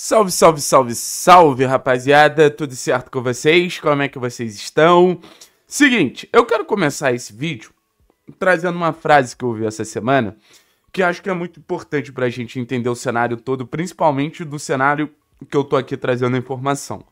Salve, salve, salve, salve, rapaziada! Tudo certo com vocês? Como é que vocês estão? Seguinte, eu quero começar esse vídeo trazendo uma frase que eu ouvi essa semana, que acho que é muito importante para a gente entender o cenário todo, principalmente do cenário que eu tô aqui trazendo a informação.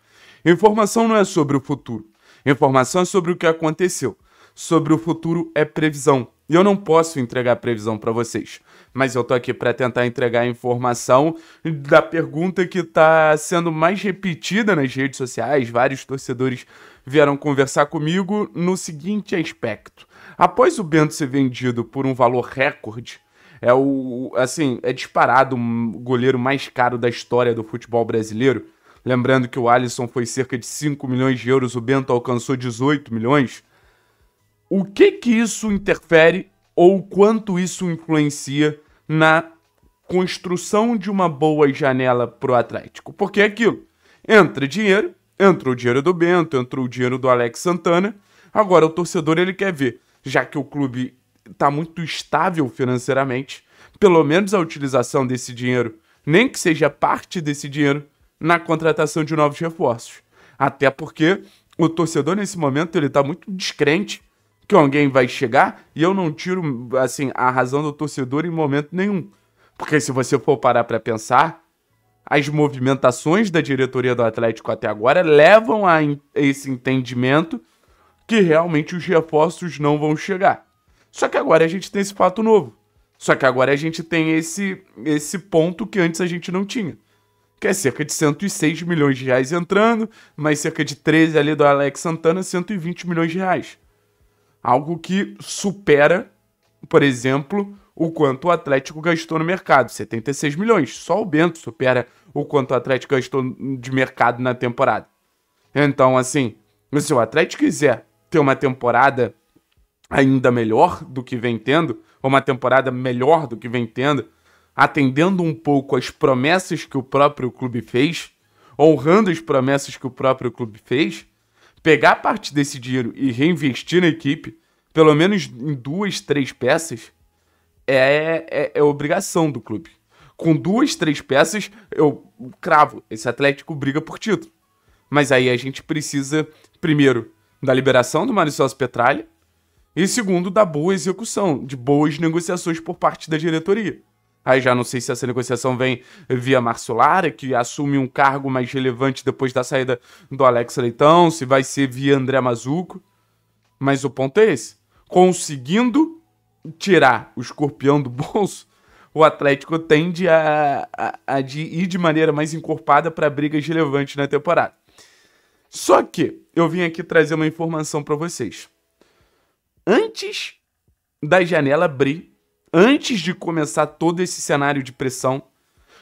Informação não é sobre o futuro. Informação é sobre o que aconteceu. Sobre o futuro é previsão. E eu não posso entregar previsão para vocês, mas eu tô aqui para tentar entregar a informação da pergunta que tá sendo mais repetida nas redes sociais. Vários torcedores vieram conversar comigo no seguinte aspecto: após o Bento ser vendido por um valor recorde, é o assim, é disparado o goleiro mais caro da história do futebol brasileiro. Lembrando que o Alisson foi cerca de 5 milhões de euros, o Bento alcançou 18 milhões o que que isso interfere ou quanto isso influencia na construção de uma boa janela pro Atlético? Porque é aquilo, entra dinheiro, entra o dinheiro do Bento, entra o dinheiro do Alex Santana, agora o torcedor ele quer ver, já que o clube está muito estável financeiramente, pelo menos a utilização desse dinheiro, nem que seja parte desse dinheiro, na contratação de novos reforços. Até porque o torcedor nesse momento ele está muito descrente que alguém vai chegar e eu não tiro assim a razão do torcedor em momento nenhum. Porque se você for parar para pensar, as movimentações da diretoria do Atlético até agora levam a esse entendimento que realmente os reforços não vão chegar. Só que agora a gente tem esse fato novo. Só que agora a gente tem esse esse ponto que antes a gente não tinha. Que é cerca de 106 milhões de reais entrando, mais cerca de 13 ali do Alex Santana, 120 milhões de reais algo que supera, por exemplo, o quanto o Atlético gastou no mercado, 76 milhões. Só o Bento supera o quanto o Atlético gastou de mercado na temporada. Então, assim, se o Atlético quiser ter uma temporada ainda melhor do que vem tendo, ou uma temporada melhor do que vem tendo, atendendo um pouco às promessas que o próprio clube fez, honrando as promessas que o próprio clube fez, pegar parte desse dinheiro e reinvestir na equipe, pelo menos em duas, três peças, é, é, é obrigação do clube. Com duas, três peças, eu cravo, esse Atlético briga por título. Mas aí a gente precisa, primeiro, da liberação do Maricelso Petralha, e segundo, da boa execução, de boas negociações por parte da diretoria. Aí já não sei se essa negociação vem via Márcio Lara, que assume um cargo mais relevante depois da saída do Alex Leitão, se vai ser via André Mazuco. Mas o ponto é esse. Conseguindo tirar o escorpião do bolso, o Atlético tende a, a, a de ir de maneira mais encorpada para brigas relevantes na temporada. Só que eu vim aqui trazer uma informação para vocês. Antes da janela abrir, antes de começar todo esse cenário de pressão,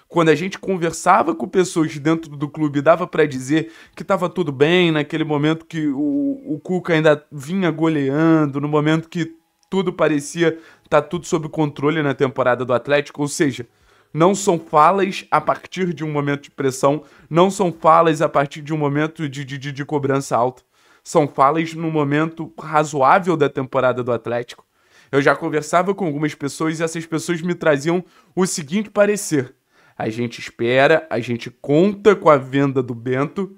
quando a gente conversava com pessoas dentro do clube, dava para dizer que estava tudo bem naquele momento que o, o Cuca ainda vinha goleando, no momento que tudo parecia estar tá tudo sob controle na temporada do Atlético, ou seja, não são falas a partir de um momento de pressão, não são falas a partir de um momento de, de, de cobrança alta, são falas no momento razoável da temporada do Atlético. Eu já conversava com algumas pessoas e essas pessoas me traziam o seguinte parecer: a gente espera, a gente conta com a venda do Bento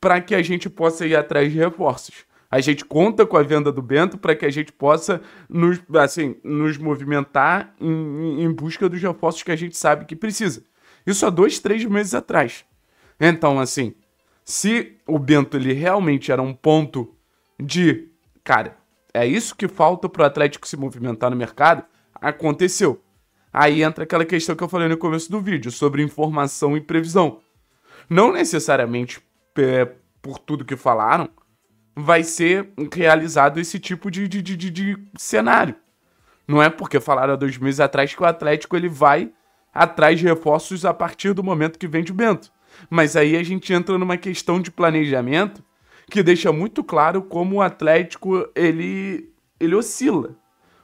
para que a gente possa ir atrás de reforços. A gente conta com a venda do Bento para que a gente possa nos, assim, nos movimentar em, em busca dos reforços que a gente sabe que precisa. Isso há dois, três meses atrás. Então, assim, se o Bento ele realmente era um ponto de, cara, é isso que falta para o Atlético se movimentar no mercado? Aconteceu. Aí entra aquela questão que eu falei no começo do vídeo sobre informação e previsão. Não necessariamente é, por tudo que falaram vai ser realizado esse tipo de, de, de, de cenário. Não é porque falaram há dois meses atrás que o Atlético ele vai atrás de reforços a partir do momento que vende o Bento. Mas aí a gente entra numa questão de planejamento que deixa muito claro como o Atlético ele, ele oscila.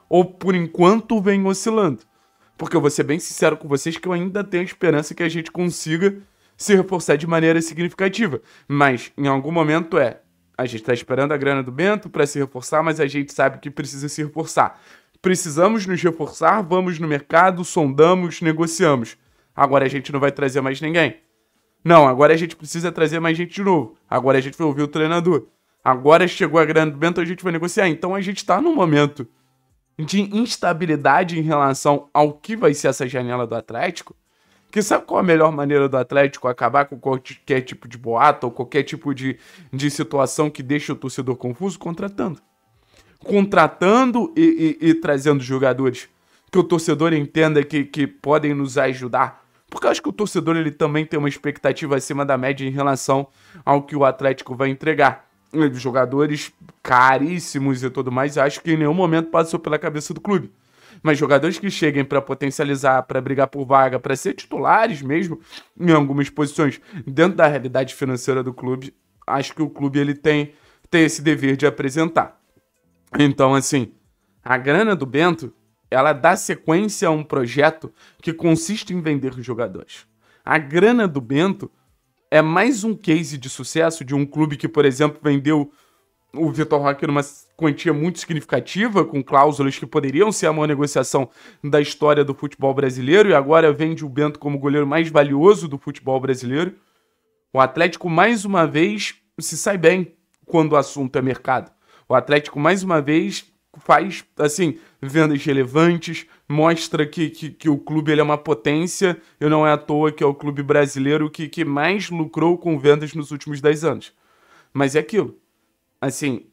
Ou por enquanto vem oscilando. Porque eu vou ser bem sincero com vocês que eu ainda tenho esperança que a gente consiga se reforçar de maneira significativa. Mas em algum momento é. A gente está esperando a grana do Bento para se reforçar, mas a gente sabe que precisa se reforçar. Precisamos nos reforçar, vamos no mercado, sondamos, negociamos. Agora a gente não vai trazer mais ninguém. Não, agora a gente precisa trazer mais gente de novo. Agora a gente vai ouvir o treinador. Agora chegou a grande momento, a gente vai negociar. Então a gente está num momento de instabilidade em relação ao que vai ser essa janela do Atlético. Que sabe qual a melhor maneira do Atlético acabar com qualquer tipo de boato ou qualquer tipo de, de situação que deixe o torcedor confuso? Contratando. Contratando e, e, e trazendo jogadores que o torcedor entenda que, que podem nos ajudar porque eu acho que o torcedor ele também tem uma expectativa acima da média em relação ao que o Atlético vai entregar. Jogadores caríssimos e tudo mais, acho que em nenhum momento passou pela cabeça do clube. Mas jogadores que cheguem para potencializar, para brigar por vaga, para ser titulares mesmo em algumas posições dentro da realidade financeira do clube, acho que o clube ele tem, tem esse dever de apresentar. Então, assim, a grana do Bento ela dá sequência a um projeto que consiste em vender jogadores. A grana do Bento é mais um case de sucesso de um clube que, por exemplo, vendeu o Vitor Roque numa quantia muito significativa, com cláusulas que poderiam ser a maior negociação da história do futebol brasileiro, e agora vende o Bento como goleiro mais valioso do futebol brasileiro. O Atlético, mais uma vez, se sai bem quando o assunto é mercado. O Atlético, mais uma vez, faz, assim, vendas relevantes, mostra que, que, que, o clube ele é uma potência e não é à toa que é o clube brasileiro que, que mais lucrou com vendas nos últimos 10 anos. Mas é aquilo. Assim,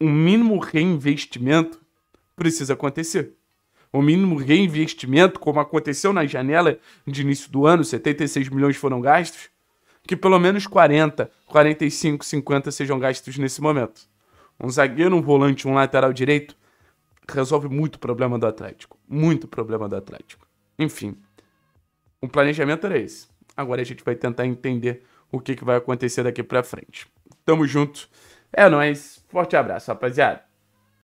um mínimo reinvestimento precisa acontecer. O mínimo reinvestimento, como aconteceu na janela de início do ano, 76 milhões foram gastos, que pelo menos 40, 45, 50 sejam gastos nesse momento. Um zagueiro, um volante, um lateral direito, resolve muito problema do Atlético. Muito problema do Atlético. Enfim, o planejamento era esse. Agora a gente vai tentar entender o que, que vai acontecer daqui pra frente. Tamo junto. É nóis. Forte abraço, rapaziada.